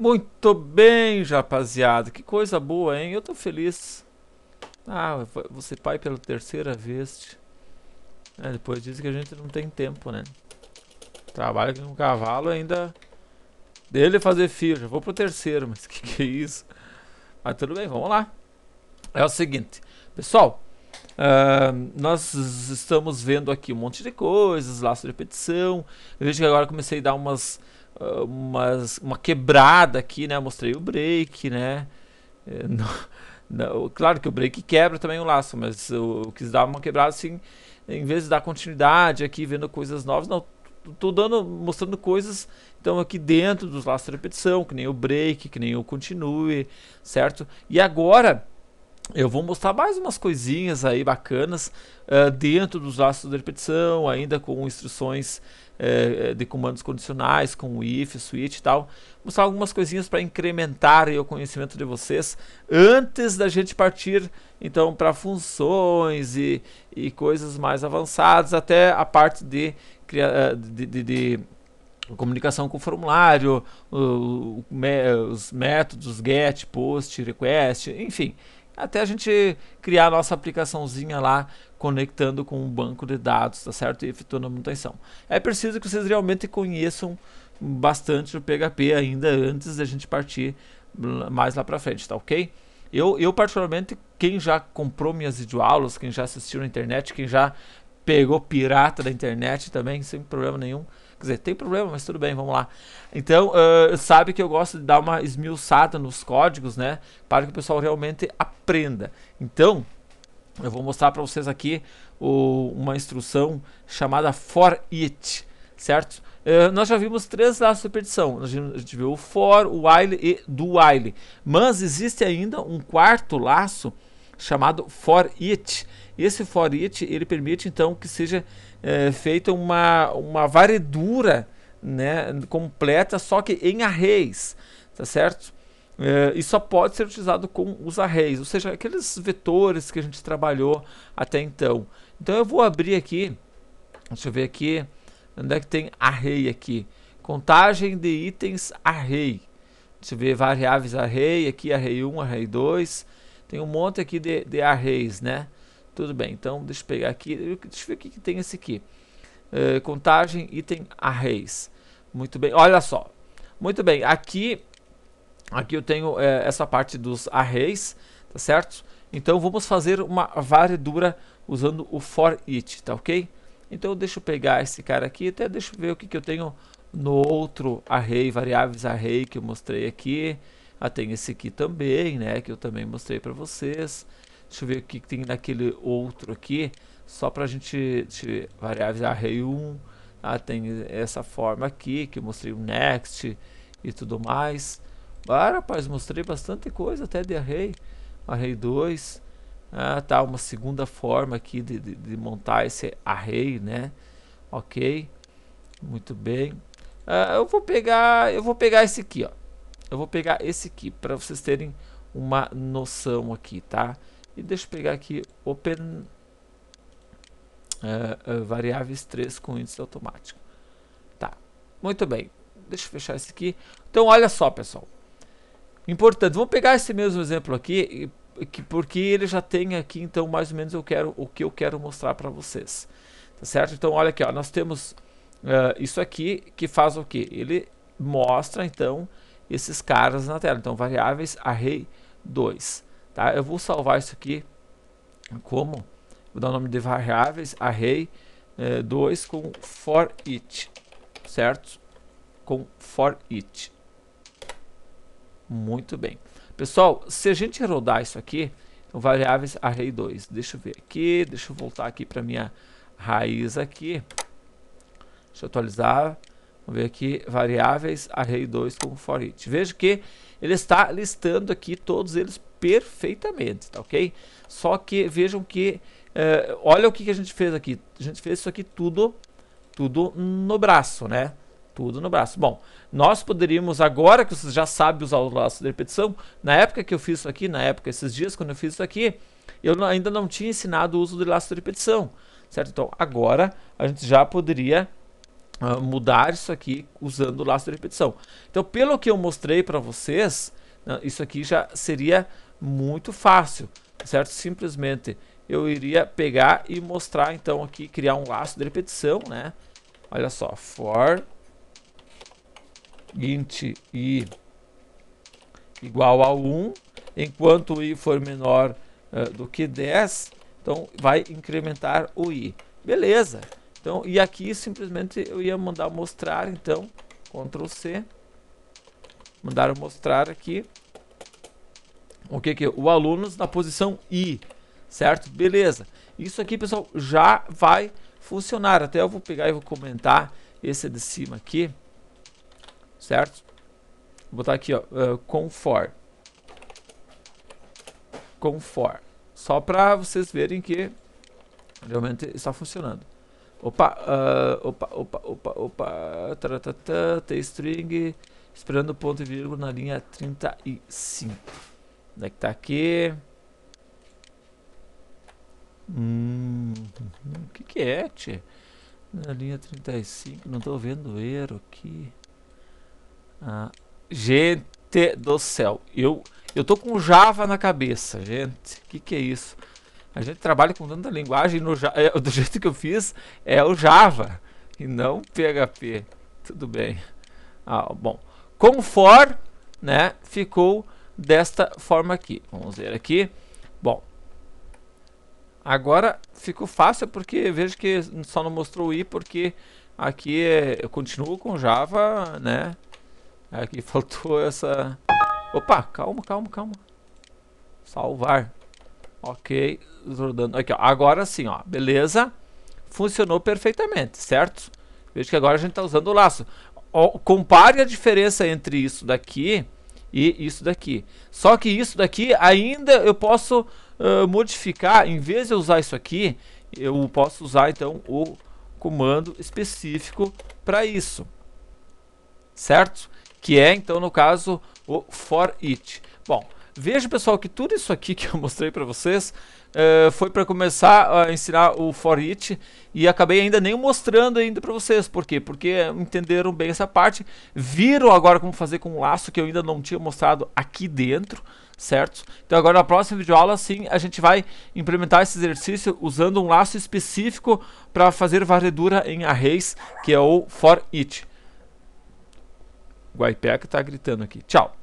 Muito bem, rapaziada. Que coisa boa, hein? Eu tô feliz. Ah, você pai pela terceira vez. É, depois diz que a gente não tem tempo, né? Trabalho com um cavalo ainda. Dele é fazer fio. Já vou pro terceiro, mas que que é isso? Mas tudo bem, vamos lá. É o seguinte, pessoal. Uh, nós estamos vendo aqui um monte de coisas, laço de repetição. Eu vejo que agora comecei a dar umas umas, ah, uma quebrada aqui, né? Mostrei o break, né? É, não, não, claro que o break quebra também o laço, mas eu, eu quis dar uma quebrada assim, em vez de dar continuidade aqui, vendo coisas novas, não, tô dando, mostrando coisas então aqui dentro dos laços de repetição, que nem o break, que nem o continue, certo? E agora eu vou mostrar mais umas coisinhas aí bacanas uh, dentro dos laços de repetição, ainda com instruções é, é, de comandos condicionais, com if, switch e tal. Vou mostrar algumas coisinhas para incrementar o conhecimento de vocês antes da gente partir então para funções e, e coisas mais avançadas, até a parte de, é, de, de, de comunicação com formulário, os métodos get, post, request, enfim até a gente criar a nossa aplicaçãozinha lá conectando com o um banco de dados, tá certo? E efetuando a manutenção. É preciso que vocês realmente conheçam bastante o PHP ainda antes da gente partir mais lá para frente, tá ok? Eu, eu, particularmente, quem já comprou minhas videoaulas, quem já assistiu na internet, quem já pegou pirata da internet também, sem problema nenhum, Quer dizer, tem problema, mas tudo bem, vamos lá. Então, uh, sabe que eu gosto de dar uma esmiuçada nos códigos, né? Para que o pessoal realmente aprenda. Então, eu vou mostrar para vocês aqui o, uma instrução chamada for it, certo? Uh, nós já vimos três laços de repetição. A gente viu o for, o while e do while. Mas existe ainda um quarto laço chamado For It. Esse For It ele permite então que seja é, feita uma, uma varredura né, completa, só que em arrays, tá certo? É, e só pode ser utilizado com os arrays, ou seja, aqueles vetores que a gente trabalhou até então. Então eu vou abrir aqui, deixa eu ver aqui, onde é que tem array aqui? Contagem de itens array. Deixa eu ver variáveis array, aqui array 1, array 2, tem um monte aqui de, de arrays, né? Tudo bem, então deixa eu pegar aqui. Deixa eu ver o que, que tem esse aqui. Uh, contagem, item, arrays. Muito bem, olha só. Muito bem, aqui, aqui eu tenho é, essa parte dos arrays, tá certo? Então vamos fazer uma varredura usando o for it, tá ok? Então deixa eu pegar esse cara aqui, até deixa eu ver o que, que eu tenho no outro array, variáveis array que eu mostrei aqui. Ah, tem esse aqui também, né? Que eu também mostrei para vocês. Deixa eu ver o que, tem naquele outro aqui. Só para a gente variar array 1. Ah, tem essa forma aqui que eu mostrei o next e tudo mais. Ah, rapaz, mostrei bastante coisa até de array. Array 2. Ah, tá, uma segunda forma aqui de, de, de montar esse array, né? Ok. Muito bem. Ah, eu vou pegar, eu vou pegar esse aqui, ó. Eu vou pegar esse aqui para vocês terem uma noção aqui, tá? E deixa eu pegar aqui Open uh, uh, Variáveis 3 com índice automático. Tá, muito bem. Deixa eu fechar esse aqui. Então, olha só, pessoal. Importante, vamos pegar esse mesmo exemplo aqui, que, porque ele já tem aqui, então, mais ou menos eu quero, o que eu quero mostrar para vocês. Tá certo? Então, olha aqui, ó, nós temos uh, isso aqui, que faz o que? Ele mostra, então, esses caras na tela. Então, variáveis array 2. Tá? Eu vou salvar isso aqui como, vou dar o nome de variáveis array 2 eh, com for it, certo? Com for it. Muito bem. Pessoal, se a gente rodar isso aqui, então, variáveis array 2, deixa eu ver aqui, deixa eu voltar aqui para minha raiz aqui. Deixa eu atualizar. Vamos ver aqui, variáveis, array 2 com for each. Veja que ele está listando aqui todos eles perfeitamente, tá ok? Só que vejam que, uh, olha o que, que a gente fez aqui. A gente fez isso aqui tudo, tudo no braço, né? Tudo no braço. Bom, nós poderíamos, agora que vocês já sabem usar o laço de repetição, na época que eu fiz isso aqui, na época, esses dias, quando eu fiz isso aqui, eu ainda não tinha ensinado o uso do laço de repetição, certo? Então, agora a gente já poderia ah, mudar isso aqui usando o laço de repetição. Então, pelo que eu mostrei para vocês, né, isso aqui já seria muito fácil, certo? Simplesmente eu iria pegar e mostrar então aqui, criar um laço de repetição, né? Olha só, for int i igual a 1, enquanto o i for menor uh, do que 10, então vai incrementar o i. Beleza, então, e aqui simplesmente eu ia mandar mostrar, então, Ctrl C. Mandaram mostrar aqui. O que que? É. O alunos na posição I, certo? Beleza. Isso aqui, pessoal, já vai funcionar. Até eu vou pegar e vou comentar esse de cima aqui, certo? Vou botar aqui, ó, uh, eh, confort. Só para vocês verem que realmente está funcionando. Opa, uh, opa, opa, opa, opa, taratata, T-string, esperando ponto e vírgula na linha 35. Onde é que tá aqui? Hum, o que que é, tchê? Na linha 35, não tô vendo o erro aqui. Ah, gente do céu, eu, eu tô com Java na cabeça, gente. O que que é isso? A gente trabalha com tanta linguagem, no, é, do jeito que eu fiz, é o Java e não PHP. Tudo bem. Ah, bom, com for, né, ficou desta forma aqui. Vamos ver aqui. Bom, agora ficou fácil porque vejo que só não mostrou o i porque aqui é, eu continuo com Java, né? Aqui faltou essa... Opa, calma, calma, calma. Salvar. Ok, rodando Aqui, ó. Agora sim, ó. Beleza? Funcionou perfeitamente, certo? Veja que agora a gente está usando o laço. Ó, compare a diferença entre isso daqui e isso daqui. Só que isso daqui ainda eu posso uh, modificar. Em vez de usar isso aqui, eu posso usar então o comando específico para isso. Certo? Que é então no caso o for it. Bom, Veja, pessoal, que tudo isso aqui que eu mostrei para vocês uh, foi para começar a ensinar o for each e acabei ainda nem mostrando ainda para vocês. Por quê? Porque entenderam bem essa parte, viram agora como fazer com um laço que eu ainda não tinha mostrado aqui dentro, certo? Então agora na próxima videoaula sim a gente vai implementar esse exercício usando um laço específico para fazer varredura em arrays, que é o for each. Guaipeca está gritando aqui. Tchau!